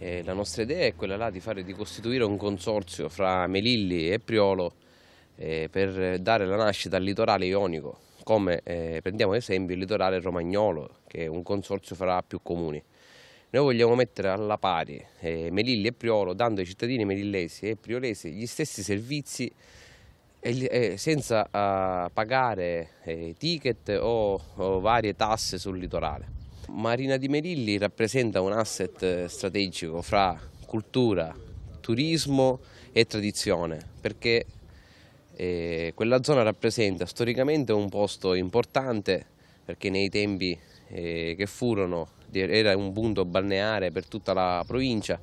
Eh, la nostra idea è quella là di, fare, di costituire un consorzio fra Melilli e Priolo eh, per dare la nascita al litorale ionico, come eh, prendiamo ad esempio il litorale romagnolo, che è un consorzio fra più comuni. Noi vogliamo mettere alla pari eh, Melilli e Priolo, dando ai cittadini melillesi e priolesi gli stessi servizi eh, senza eh, pagare ticket o, varie tasse sul litorale. Marina di Merilli rappresenta un asset eh, strategico fra cultura, turismo e tradizione perché eh, quella zona rappresenta storicamente un posto importante perché nei tempi eh, che furono era un punto balneare per tutta la provincia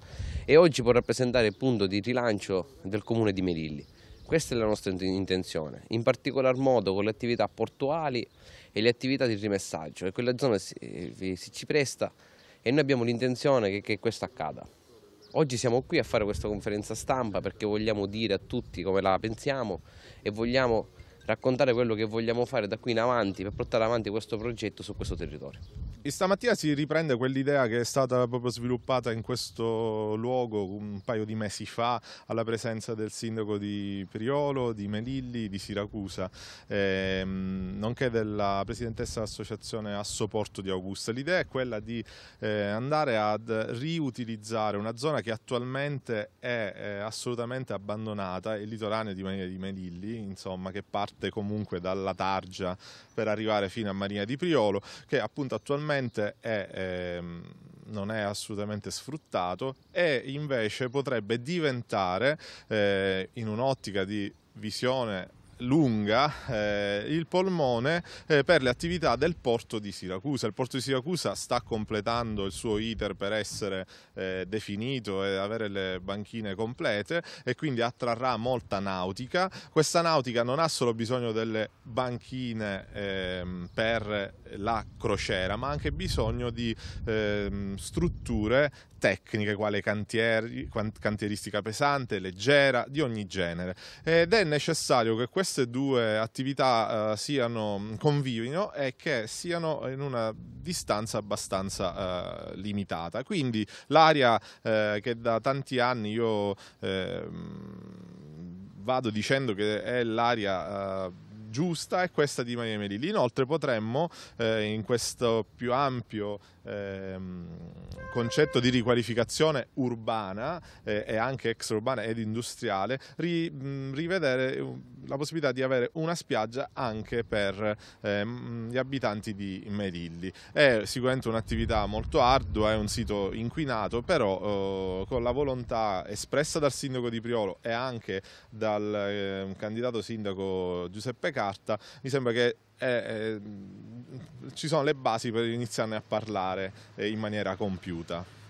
e oggi può rappresentare il punto di rilancio del comune di Merilli. Questa è la nostra intenzione, in particolar modo con le attività portuali e le attività di rimessaggio e quella zona si, si ci presta e noi abbiamo l'intenzione che, che questo accada. Oggi siamo qui a fare questa conferenza stampa perché vogliamo dire a tutti come la pensiamo e vogliamo raccontare quello che vogliamo fare da qui in avanti per portare avanti questo progetto su questo territorio. E stamattina si riprende quell'idea che è stata proprio sviluppata in questo luogo un paio di mesi fa alla presenza del sindaco di Priolo, di Melilli, di Siracusa, ehm, nonché della presidentessa dell'associazione Assoporto di Augusta. L'idea è quella di eh, andare ad riutilizzare una zona che attualmente è eh, assolutamente abbandonata, il litoraneo di Melilli, insomma, che parte parte comunque dalla Targia per arrivare fino a Marina di Priolo che appunto attualmente è, eh, non è assolutamente sfruttato e invece potrebbe diventare eh, in un'ottica di visione lunga eh, il polmone eh, per le attività del porto di Siracusa. Il porto di Siracusa sta completando il suo iter per essere eh, definito e avere le banchine complete e quindi attrarrà molta nautica. Questa nautica non ha solo bisogno delle banchine ehm, per la crociera ma anche bisogno di ehm, strutture tecniche quale cantieri, cantieri, pesante, leggera, di ogni genere. Ed è necessario che questo queste due attività eh, siano, mm, convivino e che siano in una distanza abbastanza eh, limitata. Quindi l'area eh, che da tanti anni io ehm, vado dicendo che è l'area eh, giusta è questa di Maria Melilli. Inoltre potremmo eh, in questo più ampio eh, concetto di riqualificazione urbana eh, e anche extraurbana ed industriale ri, mh, mm, rivedere la possibilità di avere una spiaggia anche per ehm, gli abitanti di Merilli. È sicuramente un'attività molto ardua, è un sito inquinato, però eh, con la volontà espressa dal sindaco di Priolo e anche dal eh, candidato sindaco Giuseppe Carta, mi sembra che eh, ehm, ci sono le basi per iniziarne a parlare eh, in maniera compiuta.